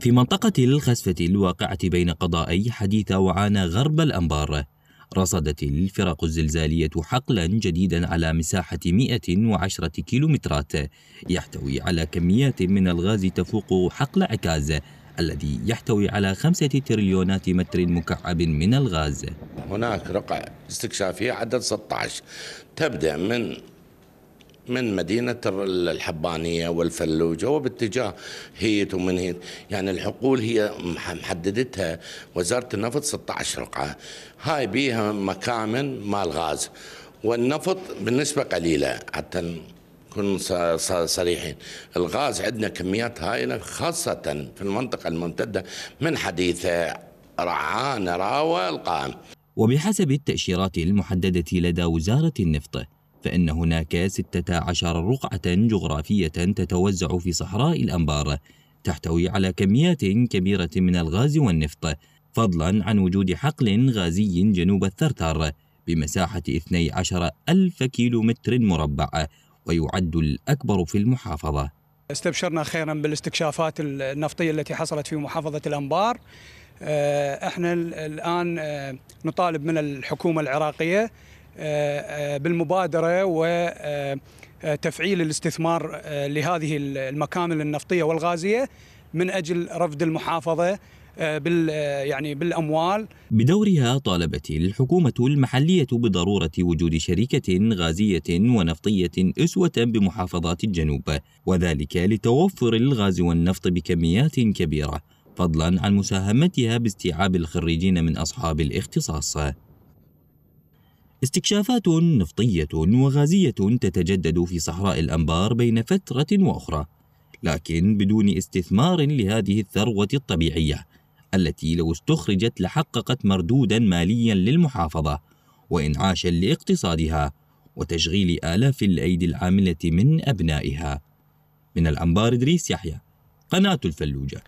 في منطقة الخسفة الواقعة بين قضائي حديثة وعانا غرب الأنبار رصدت الفرق الزلزالية حقلا جديدا على مساحة 110 كيلومترات يحتوي على كميات من الغاز تفوق حقل عكاز الذي يحتوي على خمسة تريليونات متر مكعب من الغاز هناك رقع استكشافية عدد 16 تبدأ من من مدينة الحبانية والفلوجة وباتجاه هيت ومن هيت يعني الحقول هي محددتها وزارة النفط 16 رقعة هاي بيها مكامن مال غاز والنفط بالنسبة قليلة حتى نكون صريحين الغاز عندنا كميات هائلة خاصة في المنطقة الممتدة من حديثة رعان راوة القائم وبحسب التأشيرات المحددة لدى وزارة النفط فإن هناك 16 رقعة جغرافية تتوزع في صحراء الأنبار تحتوي على كميات كبيرة من الغاز والنفط فضلا عن وجود حقل غازي جنوب الثرثار بمساحة 12 ألف كيلو متر مربع ويعد الأكبر في المحافظة استبشرنا خيرا بالاستكشافات النفطية التي حصلت في محافظة الأنبار آه، احنا الآن آه، نطالب من الحكومة العراقية بالمبادره وتفعيل آه، الاستثمار آه، لهذه المكامن النفطيه والغازيه من اجل رفد المحافظه آه، بال يعني بالاموال بدورها طالبت الحكومه المحليه بضروره وجود شركه غازيه ونفطيه اسوه بمحافظات الجنوب وذلك لتوفر الغاز والنفط بكميات كبيره فضلا عن مساهمتها باستيعاب الخريجين من اصحاب الاختصاص استكشافات نفطية وغازية تتجدد في صحراء الأنبار بين فترة وأخرى لكن بدون استثمار لهذه الثروة الطبيعية التي لو استخرجت لحققت مردودا ماليا للمحافظة وإنعاشا لاقتصادها وتشغيل آلاف الأيدي العاملة من أبنائها من الأنبار إدريس يحيى قناة الفلوجة